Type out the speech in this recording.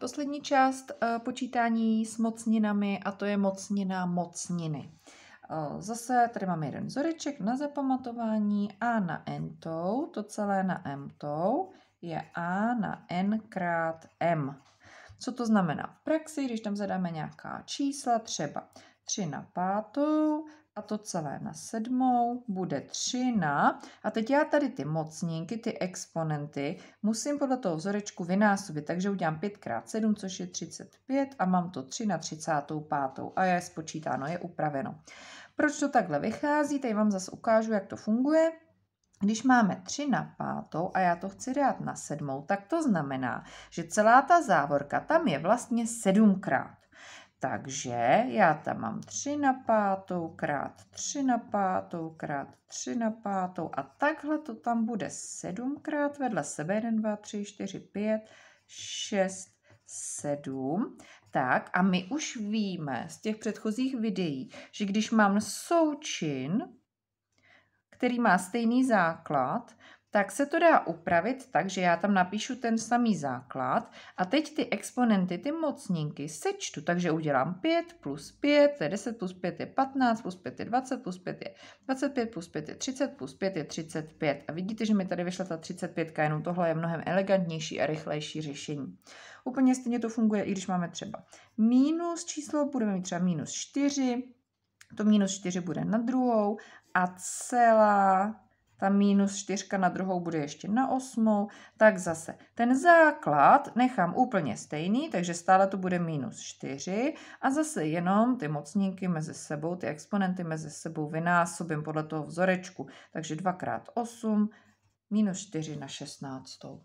Poslední část eh, počítání s mocninami a to je mocnina mocniny. Eh, zase tady máme jeden vzoreček na zapamatování A na n tou, to celé na m tou je A na n krát m. Co to znamená v praxi, když tam zadáme nějaká čísla, třeba 3 na pátou, a to celé na sedmou, bude 3 na, a teď já tady ty mocníky, ty exponenty, musím podle toho vzorečku vynásobit, takže udělám 5 x 7, což je 35 a mám to 3 na 35 a je spočítáno, je upraveno. Proč to takhle vychází? teď vám zase ukážu, jak to funguje. Když máme 3 na pátou a já to chci dát na sedmou, tak to znamená, že celá ta závorka tam je vlastně sedmkrát. Takže já tam mám 3 na pátou, krát 3 na pátou, krát 3 na pátou a takhle to tam bude 7 krát vedle sebe. 1, 2, 3, 4, 5, 6, 7. Tak a my už víme z těch předchozích videí, že když mám součin, který má stejný základ, tak se to dá upravit tak, že já tam napíšu ten samý základ a teď ty exponenty, ty mocninky sečtu, takže udělám 5 plus 5, to je 10 plus 5 je 15, plus 5 je 20, plus 5 je 25, plus 5 je 30, plus 5 je 35. A vidíte, že mi tady vyšla ta 35, jenom tohle je mnohem elegantnější a rychlejší řešení. Úplně stejně to funguje, i když máme třeba minus číslo, budeme mít třeba minus 4, to minus 4 bude na druhou a celá ta minus 4 na druhou bude ještě na osmou, tak zase ten základ nechám úplně stejný, takže stále to bude minus 4 a zase jenom ty mocníky mezi sebou, ty exponenty mezi sebou vynásobím podle toho vzorečku, takže 2 osm 8 minus 4 na 16.